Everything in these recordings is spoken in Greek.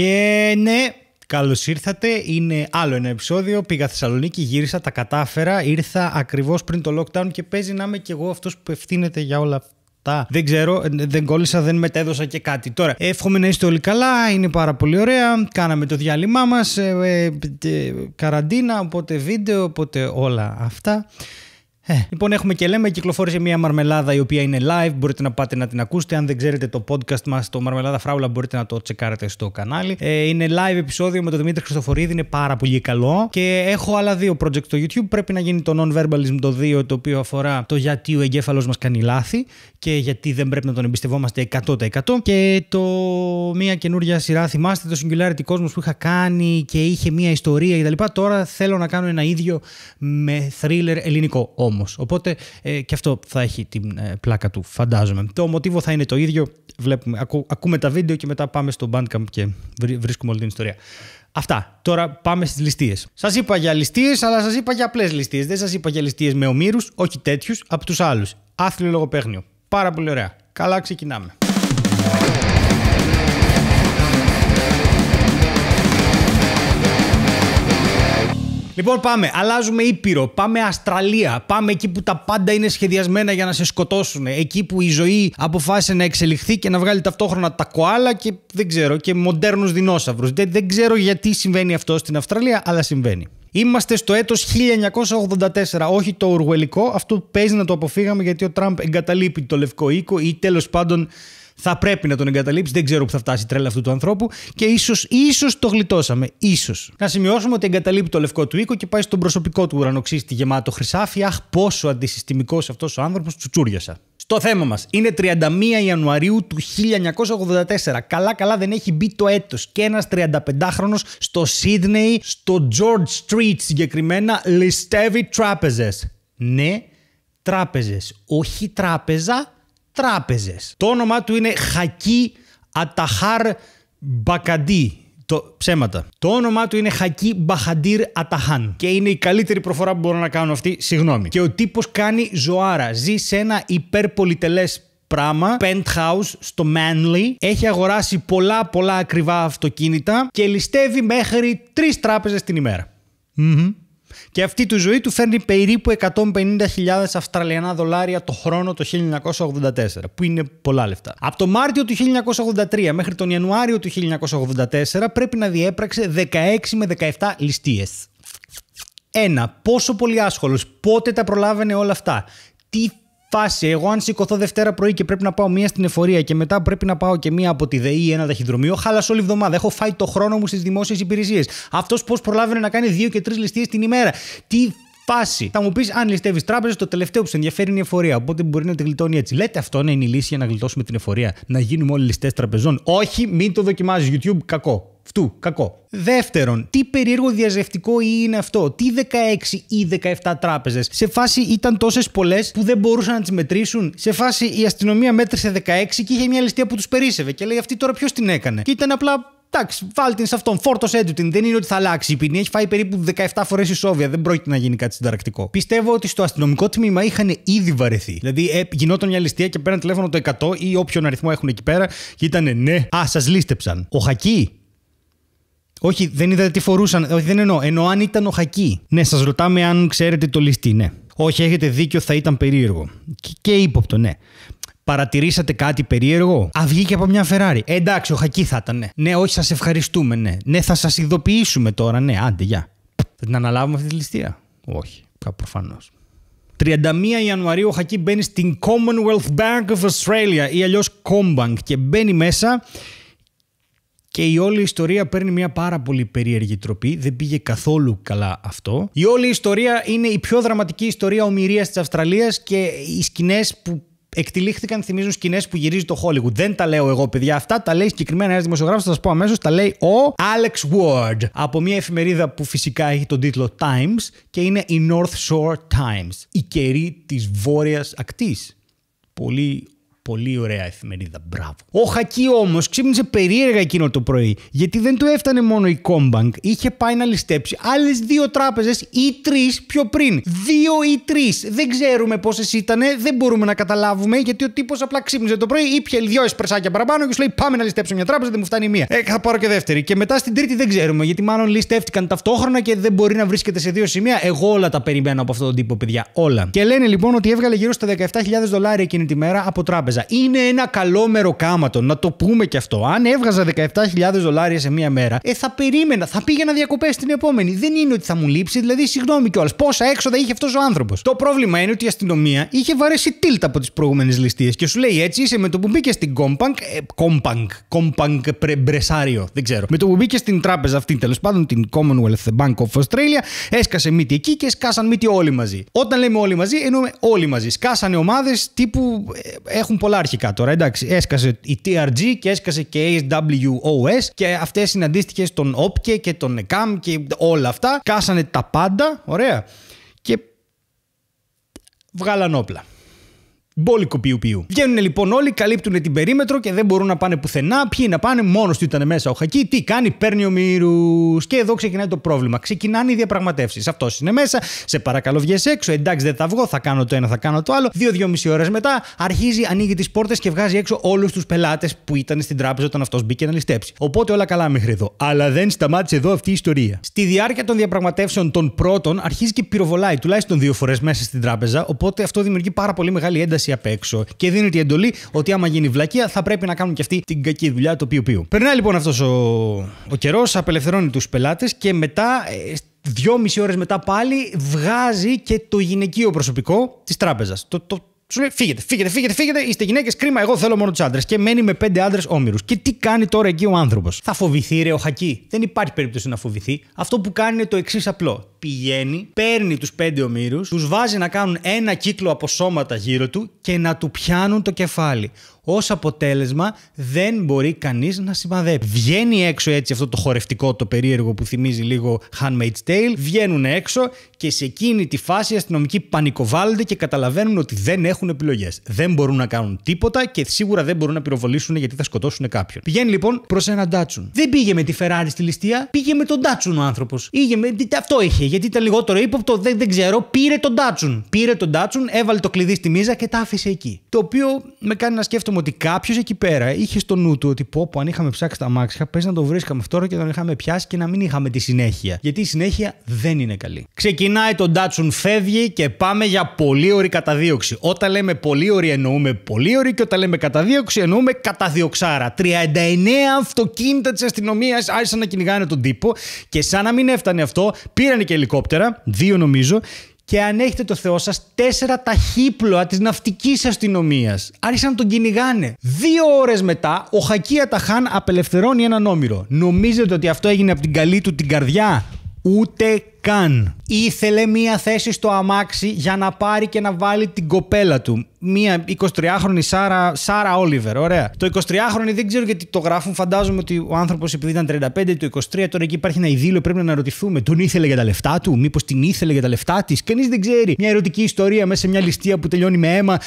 Και ναι, Καλώς ήρθατε. Είναι άλλο ένα επεισόδιο. Πήγα Θεσσαλονίκη, γύρισα, τα κατάφερα. Ήρθα ακριβώς πριν το lockdown και παίζει να είμαι κι εγώ αυτός που ευθύνεται για όλα αυτά. Δεν ξέρω, ε, δεν κόλλησα, δεν μετέδωσα και κάτι. Τώρα, εύχομαι να είστε όλοι καλά. Είναι πάρα πολύ ωραία. Κάναμε το διάλειμμά μας. Ε, ε, καραντίνα, οπότε βίντεο, οπότε όλα αυτά. Ε. Λοιπόν, έχουμε και λέμε, κυκλοφόρησε μια μαρμελάδα η οποία είναι live. Μπορείτε να πάτε να την ακούσετε. Αν δεν ξέρετε το podcast μας, το Μαρμελάδα Φράουλα, μπορείτε να το τσεκάρετε στο κανάλι. Ε, είναι live επεισόδιο με τον Δημήτρη Χρυστοφορίδη, είναι πάρα πολύ καλό. Και έχω άλλα δύο project στο YouTube. Πρέπει να γίνει το non-verbalism το 2, το οποίο αφορά το γιατί ο εγκέφαλος μας κάνει λάθη και γιατί δεν πρέπει να τον εμπιστευόμαστε 100%. Και το μια καινούρια σειρά, θυμάστε το Singularity Cosmos που είχα κάνει και είχε μια ιστορία κτλ. Τώρα θέλω να κάνω ένα ίδιο με thriller ελληνικό όμως. Οπότε ε, και αυτό θα έχει την ε, πλάκα του, φαντάζομαι. Το μοτίβο θα είναι το ίδιο. Βλέπουμε, ακούμε τα βίντεο και μετά πάμε στο Bandcamp και βρίσκουμε όλη την ιστορία. Αυτά. Τώρα πάμε στις ληστείες. Σας είπα για ληστείες, αλλά σας είπα για απλές ληστείες. Δεν σας είπα για ληστείες με ομήρους, όχι τέτοιους, από τους άλλους. Άθλιο λογοπαίγνιο. Πάρα πολύ ωραία. Καλά ξεκινάμε. Λοιπόν, πάμε. Αλλάζουμε Ήπειρο. Πάμε Αστραλία. Πάμε εκεί που τα πάντα είναι σχεδιασμένα για να σε σκοτώσουν. Εκεί που η ζωή αποφάσισε να εξελιχθεί και να βγάλει ταυτόχρονα τα κοάλα και δεν ξέρω, και μοντέρνους δεινόσαυρους. Δεν, δεν ξέρω γιατί συμβαίνει αυτό στην Αυστραλία, αλλά συμβαίνει. Είμαστε στο έτος 1984, όχι το ουργουελικό. Αυτό παίζει να το αποφύγαμε γιατί ο Τραμπ εγκαταλείπει το Λευκό Οίκο ή τέλος πάντων θα πρέπει να τον εγκαταλείψει. Δεν ξέρω που θα φτάσει η τρέλα αυτού του ανθρώπου και ίσως ίσως το γλιτώσαμε. Ίσως. Να σημειώσουμε ότι εγκαταλείπει το λευκό του οίκο και πάει στον προσωπικό του ουρανοξύστη γεμάτο χρυσάφι. Αχ, πόσο αντισυστημικός αυτός ο άνθρωπος, τσουτσούριασα. Στο θέμα μας είναι 31 Ιανουαρίου του 1984. Καλά καλά δεν έχει μπει το έτος και ένας 35χρονος στο Σίδνεϊ, στο George Street συγκεκριμένα, ληστεύει τράπεζες. Ναι, τράπεζες. Όχι τράπεζα, τράπεζες. Το όνομά του είναι Χακί Αταχάρ Μπακαντή. Το, ψέματα. Το όνομά του είναι Χακί Μπαχαντήρ Αταχάν. Και είναι η καλύτερη προφορά που μπορώ να κάνω αυτή. Συγγνώμη. Και ο τύπος κάνει ζωάρα. Ζει σε ένα υπερπολιτελές πράγμα, penthouse στο Manly. Έχει αγοράσει πολλά πολλά ακριβά αυτοκίνητα και ληστεύει μέχρι τρεις τράπεζες την ημέρα. Και αυτή τη ζωή του φέρνει περίπου 150.000 Αυστραλιανά δολάρια το χρόνο το 1984, που είναι πολλά λεφτά. Από το Μάρτιο του 1983 μέχρι τον Ιανουάριο του 1984 πρέπει να διέπραξε 16 με 17 ληστείες. ένα Πόσο πολύ άσχολος, πότε τα προλάβαινε όλα αυτά, τι φάση. Εγώ, αν σηκωθώ Δευτέρα πρωί και πρέπει να πάω μία στην εφορία και μετά πρέπει να πάω και μία από τη ΔΕΗ ή ένα ταχυδρομείο, χάλα όλη εβδομάδα. Έχω φάει το χρόνο μου στις δημόσιες υπηρεσίες. Αυτός πώς προλάβαινε να κάνει δύο και τρεις ληστείες την ημέρα. Τι φάση. Θα μου πεις, αν ληστεύεις τράπεζες, το τελευταίο που σε ενδιαφέρει είναι η εφορία. Οπότε μπορεί να τη γλιτώνει έτσι. Λέτε αυτό να είναι η λύση για να γλιτώσουμε την εφορία. Να γίνουμε όλοι ληστές τραπεζών. Όχι, μην το δοκιμάζεις. YouTube, κακό. Φτού, κακό. Δεύτερον, τι περίεργο διαζευτικό είναι αυτό. Τι 16 ή 17 τράπεζες. Σε φάση ήταν τόσες πολλές που δεν μπορούσαν να τις μετρήσουν. Σε φάση η αστυνομία μέτρησε 16 και είχε μια ληστεία που τους περίσευε. Και λέει αυτή τώρα ποιος την έκανε. Και ήταν απλά Εντάξει, βάλτε την σε αυτόν. Φόρτο έντου την. Δεν είναι ότι θα αλλάξει η ποινή. Έχει φάει περίπου 17 φορέ ισόβια. Δεν πρόκειται να γίνει κάτι συνταρακτικό. Πιστεύω ότι στο αστυνομικό τμήμα είχαν ήδη βαρεθεί. Δηλαδή, ε, γινόταν μια ληστεία και πέραν τηλέφωνο το 100 ή όποιον αριθμό έχουν εκεί πέρα και ήταν ναι, α, σας λίστεψαν. Ο Χακί όχι, δεν είδατε τι φορούσαν. Όχι, δεν εννοώ. Εννοώ αν ήταν ο Χακί. Ναι, σας ρωτάμε αν ξέρετε το ληστή. Ναι. Όχι, έχετε δίκιο, θα ήταν περίεργο. Και, και ύποπτο, ναι. Παρατηρήσατε κάτι περίεργο. Α, βγήκε από μια Ferrari. Ε, εντάξει, Χακί θα ήταν, ναι. Ναι, όχι, σας ευχαριστούμε, ναι. Ναι, θα σας ειδοποιήσουμε τώρα, ναι. Άντε, γεια. Θα την αναλάβουμε αυτή τη ληστεία. Όχι, προφανώ. 31 Ιανουαρίου ο Χακί μπαίνει στην Commonwealth Bank of Australia ή αλλιώς Combank και μπαίνει μέσα και η όλη ιστορία παίρνει μια πάρα πολύ περίεργη τροπή. Δεν πήγε καθόλου καλά αυτό. Η όλη ιστορία είναι η πιο δραματική ιστορία ομοιρίας της Αυστραλίας και οι σκηνές που εκτιλήχθηκαν θυμίζουν σκηνές που γυρίζει το Hollywood. Δεν τα λέω εγώ, παιδιά. Αυτά τα λέει συγκεκριμένα ένας δημοσιογράφος, θα σας πω αμέσως. Τα λέει ο Alex Ward από μια εφημερίδα που φυσικά έχει τον τίτλο Times και είναι η North Shore Times. Η κερί της βόρειας ακτής. Πολύ Πολύ ωραία εφημερίδα. Μπράβο. Ο Χακί όμως ξύπνησε περίεργα εκείνο το πρωί, γιατί δεν του έφτανε μόνο η Κόμπανκ, είχε πάει να ληστέψει άλλες δύο τράπεζες ή τρεις πιο πριν. Δύο ή τρεις. Δεν ξέρουμε πόσες ήταν, δεν μπορούμε να καταλάβουμε, γιατί ο τύπος απλά ξύπνησε το πρωί, ήπια δύο εσπρεσάκια παραπάνω και σου λέει Πάμε να ληστέψω μια τράπεζα, δεν μου φτάνει μία. Ε, θα πάρω και δεύτερη. Και μετά στην τρίτη δεν ξέρουμε, γιατί μάλλον ληστεύτηκαν ταυτόχρονα και δεν μπορεί να βρίσκεται σε δύο σημεία. Εγώ όλα τα περιμένω από αυτόν τον τύπο, παιδιά. Όλα. Και λένε λοιπόν ότι έβγαλε γύρω στα 17.000 δολάρια εκείνη τη μέρα από τράπεζα. Είναι ένα καλό μεροκάματο, να το πούμε και αυτό. Αν έβγαζα 17.000 δολάρια σε μία μέρα, ε, θα περίμενα, θα πήγαινα διακοπές την επόμενη. Δεν είναι ότι θα μου λείψει, δηλαδή συγγνώμη κιόλας. Πόσα έξοδα είχε αυτός ο άνθρωπος. Το πρόβλημα είναι ότι η αστυνομία είχε βαρέσει τίλτα από τις προηγούμενες ληστείες και σου λέει έτσι είσαι με το που μπήκες στην Κόμπανκ. Ε, Κόμπανκ, Κόμπανκ Μπρεσάριο, δεν ξέρω. Με το που μπήκες στην τράπεζα αυτή τέλος πάντων, την Commonwealth Bank of Australia, έσκασε μύτη εκεί και σκάσαν μύτη όλοι μαζί. Όταν λέμε όλοι μαζί, εννοούμε όλοι μαζί. Σκάσανε ομάδες τύπου ε, έχουν πολλά αρχικά τώρα. Εντάξει, έσκασε η TRG και έσκασε και η AWOS και αυτές αντίστοιχε των OPKE και τον ECAM και όλα αυτά. Κάσανε τα πάντα. Ωραία. Και βγάλαν όπλα. Μπόλικο πιου πιου. Βγαίνουν λοιπόν όλοι, καλύπτουν την περίμετρο και δεν μπορούν να πάνε πουθενά. Ποιοι να πάνε, μόνος του ήταν μέσα ο Χακί. Τι κάνει, παίρνει ο Μύρους. Και εδώ ξεκινάει το πρόβλημα. Ξεκινάνε οι διαπραγματεύσεις. Αυτός είναι μέσα, σε παρακαλώ βγει έξω. Εντάξει, δεν θα βγω, θα κάνω το ένα, θα κάνω το άλλο. δύο-δυο μισή ώρες μετά αρχίζει, ανοίγει τις πόρτες και βγάζει έξω όλους τους πελάτες που ήταν στην τράπεζα όταν αυτός μπήκε να ληστέψει. Οπότε όλα καλά μέχρι εδώ. Αλλά δεν σταμάτησε εδώ αυτή η ιστορία. Στη διάρκεια των διαπραγματεύσεων των πρώτων αρχίζει και πυροβολάει τουλάχιστον δύο φορές μέσα στην τράπεζα. Οπότε αυτό δημιουργεί πάρα πολύ μεγάλη ένταση απ' έξω και δίνει την εντολή ότι άμα γίνει βλακεία θα πρέπει να κάνουν και αυτοί την κακή δουλειά του πιου πιου. Περνάει λοιπόν αυτός ο, ο καιρός, απελευθερώνει τους πελάτες και μετά ε, δυόμιση ώρες μετά πάλι βγάζει και το γυναικείο προσωπικό της τράπεζας. Το, το, σου λέει φύγετε, φύγετε, φύγετε, φύγετε. Είστε γυναίκες, κρίμα. Εγώ θέλω μόνο τους άντρες. Και μένει με πέντε άντρες όμοιρους. Και τι κάνει τώρα εκεί ο άνθρωπος. Θα φοβηθεί ρε ο Χακί. Δεν υπάρχει περίπτωση να φοβηθεί. Αυτό που κάνει είναι το εξής απλό. Πηγαίνει, παίρνει τους πέντε ομήρους, τους βάζει να κάνουν ένα κύκλο από σώματα γύρω του και να του πιάνουν το κεφάλι. Ως αποτέλεσμα, δεν μπορεί κανείς να σημαδέψει. Βγαίνει έξω έτσι αυτό το χορευτικό, το περίεργο που θυμίζει λίγο Handmaid's Tale. Βγαίνουν έξω και σε εκείνη τη φάση οι αστυνομικοί πανικοβάλλονται και καταλαβαίνουν ότι δεν έχουν επιλογές. Δεν μπορούν να κάνουν τίποτα και σίγουρα δεν μπορούν να πυροβολήσουν γιατί θα σκοτώσουν κάποιον. Πηγαίνει λοιπόν προς ένα Ντάτσουν. Δεν πήγε με τη Ferrari στη ληστεία, πήγε με τον Ντάτσουν ο άνθρωπος. Με... Αυτό είχε, γιατί ήταν λιγότερο ύποπτο, δεν, δεν ξέρω. Πήρε τον Ντάτσουν. Πήρε τον Ντάτσουν, έβαλε το κλειδί στη μίζα και τα άφησε εκεί. Το οποίο με κάνει να σκέφτομαι φαντάζομαι ότι κάποιος εκεί πέρα είχε στο νου του ότι πω, πω αν είχαμε ψάξει τα μάξια, πε να το βρίσκαμε αυτό και τον είχαμε πιάσει και να μην είχαμε τη συνέχεια. Γιατί η συνέχεια δεν είναι καλή. Ξεκινάει τον Datsun, φεύγει και πάμε για πολύ καταδίωξη. Όταν λέμε πολύ ωρη εννοούμε πολύ και όταν λέμε καταδίωξη εννοούμε καταδιοξάρα 39 αυτοκίνητα της αστυνομίας άρχισαν να κυνηγάνε τον τύπο και σαν να μην έφτανε αυτό, πήραν και ελικόπτερα, δύο νομίζω, και αν έχετε το Θεό σας, τέσσερα ταχύπλοα της ναυτικής αστυνομίας. Άρχισαν να τον κυνηγάνε. Δύο ώρες μετά, ο Χακία Ταχάν απελευθερώνει έναν όμηρο. Νομίζετε ότι αυτό έγινε από την καλή του την καρδιά. Ούτε καν. Ήθελε μία θέση στο αμάξι για να πάρει και να βάλει την κοπέλα του. Μία 23χρονη Σάρα, Σάρα Όλιβερ, ωραία. Το 23χρονη δεν ξέρω γιατί το γράφουν. Φαντάζομαι ότι ο άνθρωπος επειδή ήταν 35, το 23, τώρα εκεί υπάρχει ένα ειδήλιο. Πρέπει να αναρωτηθούμε. Τον ήθελε για τα λεφτά του, μήπως την ήθελε για τα λεφτά της. Κανείς δεν ξέρει. Μια ερωτική ιστορία μέσα σε μια ληστεία που τελειώνει με αίμα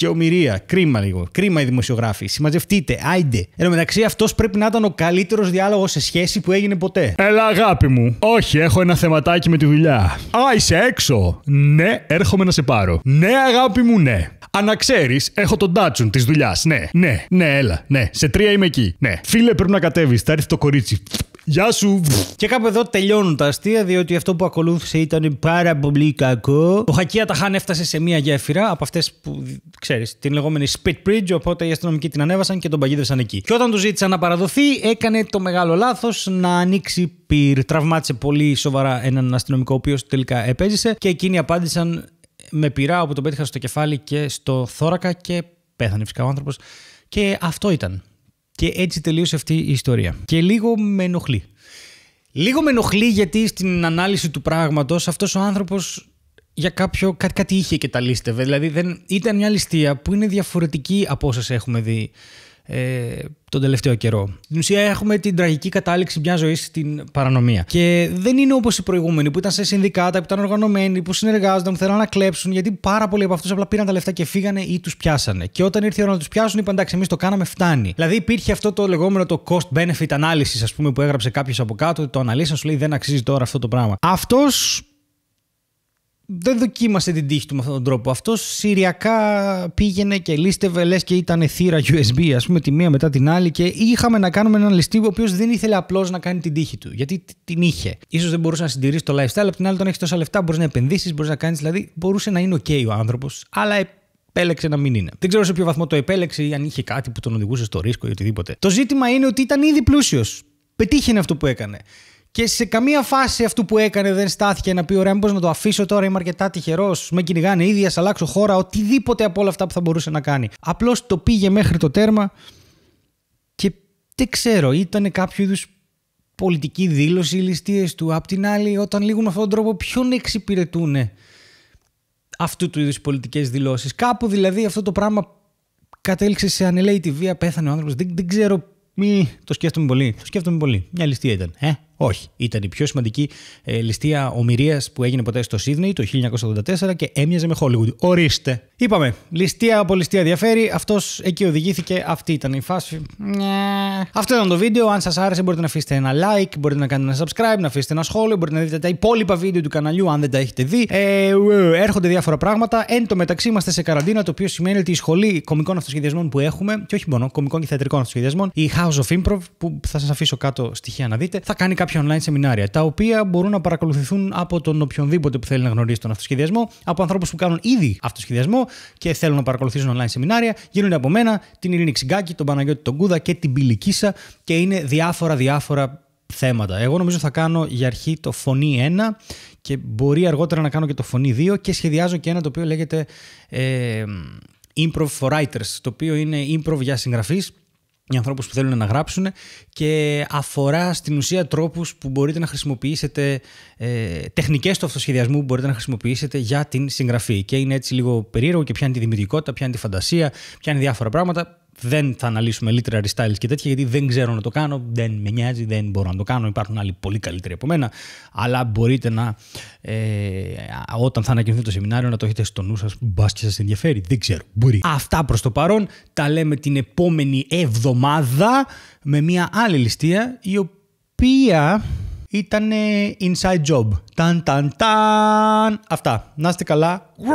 και ομοιρία. Κρίμα λίγο. Κρίμα οι δημοσιογράφοι. Συμμαζευτείτε. Άιντε. Εν μεταξύ, αυτός πρέπει να ήταν ο καλύτερος διάλογος σε σχέση που έγινε ποτέ. Ελά, αγάπη μου. Όχι, έχω ένα θεματάκι με τη δουλειά. Α, είσαι έξω. Ναι, έρχομαι να σε πάρω. Ναι, αγάπη μου, ναι. Αναξέρει, έχω τον τάτσουν της δουλειάς. Ναι, ναι, ναι, έλα. Ναι, σε τρία είμαι εκεί. Ναι. Φίλε, πρέπει να κατέβεις. Θα έρθει το κορίτσι. Γεια σου! Και κάπου εδώ τελειώνουν τα αστεία, διότι αυτό που ακολούθησε ήταν πάρα πολύ κακό. Ο Χακία Ταχάν έφτασε σε μία γέφυρα από αυτές που ξέρεις, την λεγόμενη Spit Bridge. Οπότε οι αστυνομικοί την ανέβασαν και τον παγίδευσαν εκεί. Και όταν του ζήτησαν να παραδοθεί, έκανε το μεγάλο λάθος να ανοίξει πυρ. Τραυμάτισε πολύ σοβαρά έναν αστυνομικό, ο οποίος τελικά επέζησε και εκείνοι απάντησαν με πυρά, όπου τον πέτυχαν στο κεφάλι και στο θώρακα και πέθανε φυσικά ο άνθρωπος. Και αυτό ήταν. Και έτσι τελείωσε αυτή η ιστορία. Και λίγο με ενοχλεί. Λίγο με ενοχλεί γιατί στην ανάλυση του πράγματος αυτός ο άνθρωπος για κάποιο, κάτι, είχε και τα λίστευε. Δηλαδή δεν, ήταν μια ληστεία που είναι διαφορετική από όσε έχουμε δει ε, τον τελευταίο καιρό. Στην ουσία έχουμε την τραγική κατάληξη μιας ζωής στην παρανομία. Και δεν είναι όπως οι προηγούμενοι που ήταν σε συνδικάτα, που ήταν οργανωμένοι, που συνεργάζονταν, που θέλαν να κλέψουν, γιατί πάρα πολλοί από αυτούς απλά πήραν τα λεφτά και φύγανε ή τους πιάσανε. Και όταν ήρθε η ώρα να τους πιάσουν, είπαν εντάξει, εμείς το κάναμε, φτάνει. Δηλαδή υπήρχε αυτό το λεγόμενο το cost benefit ανάλυση, ας πούμε, που έγραψε κάποιος από κάτω, το αναλύσα, σου λέει δεν αξίζει τώρα αυτό το πράγμα. Αυτός δεν δοκίμασε την τύχη του με αυτόν τον τρόπο. Αυτός σηριακά πήγαινε και λίστευε, λες και ήταν θύρα USB, ας πούμε, τη μία μετά την άλλη. Και είχαμε να κάνουμε έναν ληστή ο οποίος δεν ήθελε απλώς να κάνει την τύχη του. Γιατί την είχε. σω δεν μπορούσε να συντηρήσει το lifestyle, από την άλλη, τον έχεις τόσα λεφτά, μπορείς να επενδύσεις, μπορείς να κάνεις. Δηλαδή, μπορούσε να είναι OK ο άνθρωπος, αλλά επέλεξε να μην είναι. Δεν ξέρω σε ποιο βαθμό το επέλεξε ή αν είχε κάτι που τον οδηγούσε στο ρίσκο ή οτιδήποτε. Το ζήτημα είναι ότι ήταν ήδη πλούσιος. Πετύχαινε αυτό που έκανε. Και σε καμία φάση αυτού που έκανε δεν στάθηκε να πει: Ωραία, μήπως να το αφήσω τώρα, είμαι αρκετά τυχερός. Με κυνηγάνε ίδια, θα αλλάξω χώρα, οτιδήποτε από όλα αυτά που θα μπορούσε να κάνει. Απλώς το πήγε μέχρι το τέρμα και δεν ξέρω, ήταν κάποιο είδους πολιτική δήλωση, οι ληστείες του. Απ' την άλλη, όταν λήγουν με αυτόν τον τρόπο, ποιον εξυπηρετούν αυτού του είδους πολιτικές δηλώσεις. Κάπου δηλαδή αυτό το πράγμα κατέληξε σε ανελαίτη βία, πέθανε ο άνθρωπος. Δεν, δεν ξέρω. Μη... Το σκέφτομαι πολύ. Το σκέφτομαι πολύ. Μια ληστεία ήταν. Ε, όχι. Ήταν η πιο σημαντική ε, ληστεία ομοιρίας που έγινε ποτέ στο Σίδνεϊ το 1984 και έμοιαζε με Hollywood. Ορίστε. Είπαμε, ληστεία από ληστεία διαφέρει. Αυτός εκεί οδηγήθηκε. Αυτή ήταν η φάση. Ναι. Αυτό ήταν το βίντεο. Αν σας άρεσε, μπορείτε να αφήσετε ένα like, μπορείτε να κάνετε ένα subscribe, να αφήσετε ένα σχόλιο, μπορείτε να δείτε τα υπόλοιπα βίντεο του καναλιού αν δεν τα έχετε δει. Ε, έρχονται διάφορα πράγματα. Εν τω μεταξύ, είμαστε σε καραντίνα, το οποίο σημαίνει ότι η σχολή κομικών αυτοσχεδιασμών που έχουμε, και όχι μόνο κομικών και θεατρικών αυτοσχεδιασμών, η House of Improv, που θα σας αφήσω κάτω στοιχεία να δείτε, θα κάνει κάποια online σεμινάρια, τα οποία μπορούν να παρακολουθηθούν από τον οποιονδήποτε που θέλει να γνωρίσει τον αυτοσχεδιασμό, από ανθρώπους που κάνουν ήδη αυτοσχεδιασμό και θέλουν να παρακολουθήσουν online σεμινάρια. Γίνονται από μένα, την Ειρήνη Ξυγκάκη, τον Παναγιώτη τον Κούδα και την Πιλικίσα και είναι διάφορα διάφορα θέματα. Εγώ νομίζω θα κάνω για αρχή το φωνή 1 και μπορεί αργότερα να κάνω και το φωνή 2 και σχεδιάζω και ένα το οποίο λέγεται ε, Improv for Writers, το οποίο είναι improv για συγγραφείς για ανθρώπους που θέλουν να γράψουν και αφορά στην ουσία τρόπους που μπορείτε να χρησιμοποιήσετε, ε, τεχνικές του αυτοσχεδιασμού που μπορείτε να χρησιμοποιήσετε για την συγγραφή. Και είναι έτσι λίγο περίεργο και είναι τη δημιουργικότητα, είναι τη φαντασία, είναι διάφορα πράγματα δεν θα αναλύσουμε literary styles και τέτοια, γιατί δεν ξέρω να το κάνω, δεν με νοιάζει, δεν μπορώ να το κάνω. Υπάρχουν άλλοι πολύ καλύτεροι από μένα. Αλλά μπορείτε να, ε, όταν θα ανακοινωθεί το σεμινάριο, να το έχετε στο νου σας, Μπα και σας ενδιαφέρει. Δεν ξέρω. Μπορεί. Αυτά προς το παρόν. Τα λέμε την επόμενη εβδομάδα με μια άλλη ληστεία, η οποία ήταν inside job. Ταν, ταν, ταν. Αυτά. Να είστε καλά.